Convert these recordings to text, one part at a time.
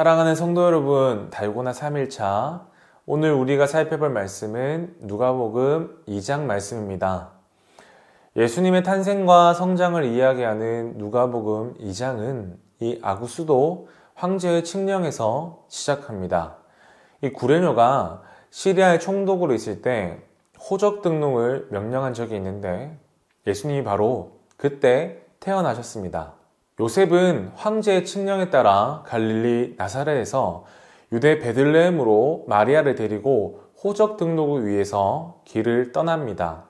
사랑하는 성도 여러분, 달고나 3일차. 오늘 우리가 살펴볼 말씀은 누가복음 2장 말씀입니다. 예수님의 탄생과 성장을 이야기하는 누가복음 2장은 이아구수도 황제의 칙령에서 시작합니다. 이 구레뇨가 시리아의 총독으로 있을 때 호적 등록을 명령한 적이 있는데 예수님이 바로 그때 태어나셨습니다. 요셉은 황제의 칙령에 따라 갈릴리 나사렛에서 유대 베들레헴으로 마리아를 데리고 호적 등록을 위해서 길을 떠납니다.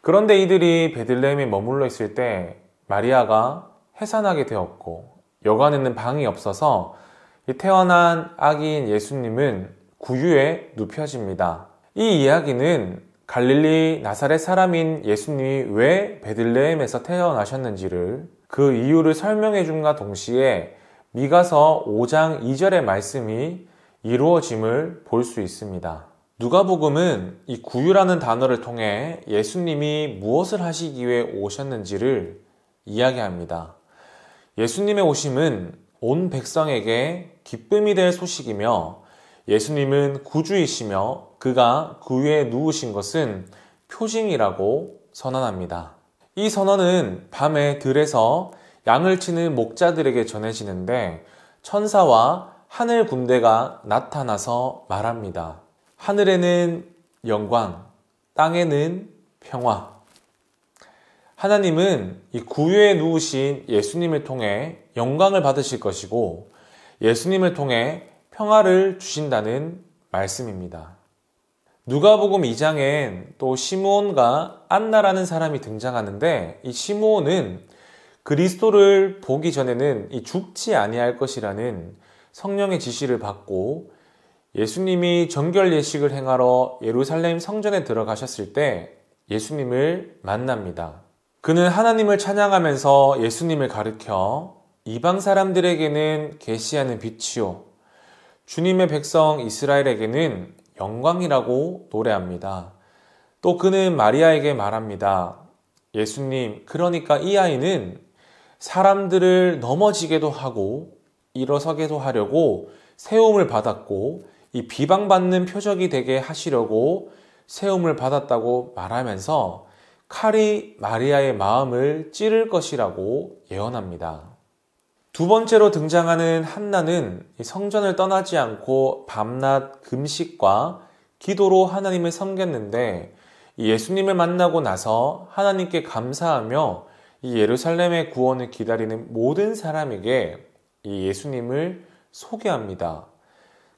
그런데 이들이 베들레헴에 머물러 있을 때 마리아가 해산하게 되었고 여관에는 방이 없어서 태어난 아기인 예수님은 구유에 눕혀집니다. 이 이야기는 갈릴리 나사렛 사람인 예수님이 왜 베들레헴에서 태어나셨는지를 그 이유를 설명해 줌과 동시에 미가서 5장 2절의 말씀이 이루어짐을 볼 수 있습니다. 누가복음은 이 구유라는 단어를 통해 예수님이 무엇을 하시기 위해 오셨는지를 이야기합니다. 예수님의 오심은 온 백성에게 기쁨이 될 소식이며 예수님은 구주이시며 그가 구유에 누우신 것은 표징이라고 선언합니다. 이 선언은 밤에 들에서 양을 치는 목자들에게 전해지는데 천사와 하늘 군대가 나타나서 말합니다. 하늘에는 영광, 땅에는 평화. 하나님은 이 구유에 누우신 예수님을 통해 영광을 받으실 것이고 예수님을 통해 평화를 주신다는 말씀입니다. 누가복음 2장엔 또 시므온과 안나라는 사람이 등장하는데 이 시므온은 그리스도를 보기 전에는 이 죽지 아니할 것이라는 성령의 지시를 받고 예수님이 정결 예식을 행하러 예루살렘 성전에 들어가셨을 때 예수님을 만납니다. 그는 하나님을 찬양하면서 예수님을 가르켜 이방 사람들에게는 계시하는 빛이요 주님의 백성 이스라엘에게는 영광이라고 노래합니다. 또 그는 마리아에게 말합니다. 예수님, 그러니까 이 아이는 사람들을 넘어지게도 하고 일어서게도 하려고 세움을 받았고 이 비방받는 표적이 되게 하시려고 세움을 받았다고 말하면서 칼이 마리아의 마음을 찌를 것이라고 예언합니다. 두 번째로 등장하는 한나는 성전을 떠나지 않고 밤낮 금식과 기도로 하나님을 섬겼는데 예수님을 만나고 나서 하나님께 감사하며 이 예루살렘의 구원을 기다리는 모든 사람에게 이 예수님을 소개합니다.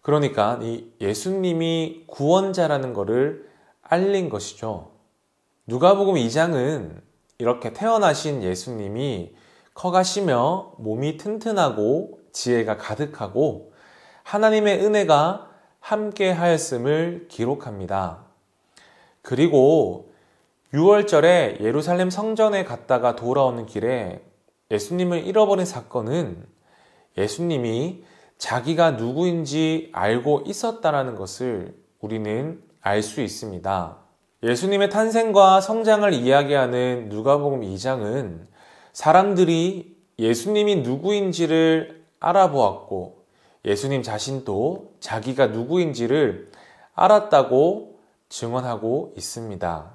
그러니까 이 예수님이 구원자라는 것을 알린 것이죠. 누가복음 2장은 이렇게 태어나신 예수님이 커가시며 몸이 튼튼하고 지혜가 가득하고 하나님의 은혜가 함께 하였음을 기록합니다. 그리고 6월절에 예루살렘 성전에 갔다가 돌아오는 길에 예수님을 잃어버린 사건은 예수님이 자기가 누구인지 알고 있었다라는 것을 우리는 알 수 있습니다. 예수님의 탄생과 성장을 이야기하는 누가복음 2장은 사람들이 예수님이 누구인지를 알아보았고 예수님 자신도 자기가 누구인지를 알았다고 증언하고 있습니다.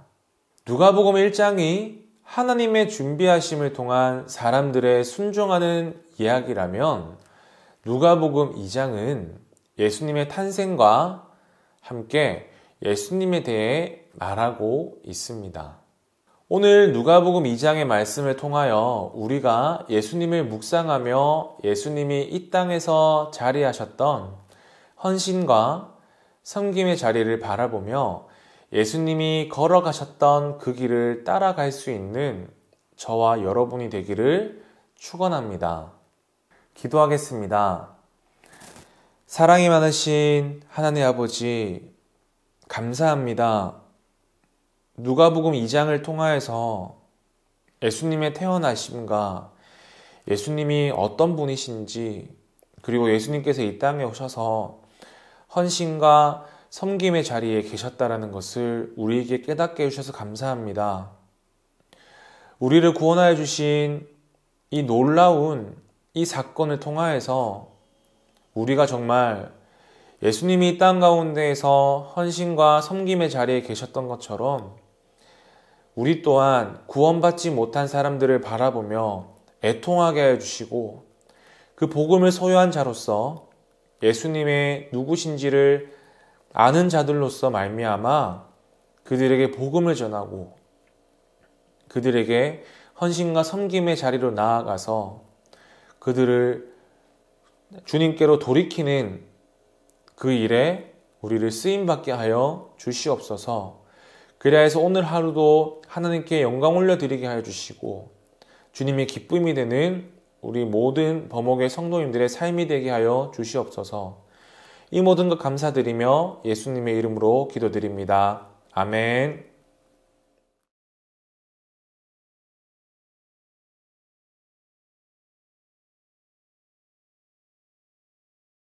누가복음 1장이 하나님의 준비하심을 통한 사람들의 순종하는 이야기라면 누가복음 2장은 예수님의 탄생과 함께 예수님에 대해 말하고 있습니다. 오늘 누가복음 2장의 말씀을 통하여 우리가 예수님을 묵상하며 예수님이 이 땅에서 자리하셨던 헌신과 섬김의 자리를 바라보며 예수님이 걸어가셨던 그 길을 따라갈 수 있는 저와 여러분이 되기를 축원합니다. 기도하겠습니다. 사랑이 많으신 하나님 아버지 감사합니다. 누가복음 2장을 통하여서 예수님의 태어나심과 예수님이 어떤 분이신지 그리고 예수님께서 이 땅에 오셔서 헌신과 섬김의 자리에 계셨다라는 것을 우리에게 깨닫게 해주셔서 감사합니다. 우리를 구원하여 주신 이 놀라운 이 사건을 통하여서 우리가 정말 예수님이 땅 가운데에서 헌신과 섬김의 자리에 계셨던 것처럼 우리 또한 구원받지 못한 사람들을 바라보며 애통하게 해 주시고 그 복음을 소유한 자로서 예수님의 누구신지를 아는 자들로서 말미암아 그들에게 복음을 전하고 그들에게 헌신과 섬김의 자리로 나아가서 그들을 주님께로 돌이키는 그 일에 우리를 쓰임받게 하여 주시옵소서 그리하여서 오늘 하루도 하나님께 영광 올려드리게 하여 주시고 주님의 기쁨이 되는 우리 모든 범옥의 성도님들의 삶이 되게 하여 주시옵소서. 이 모든 것 감사드리며 예수님의 이름으로 기도드립니다. 아멘.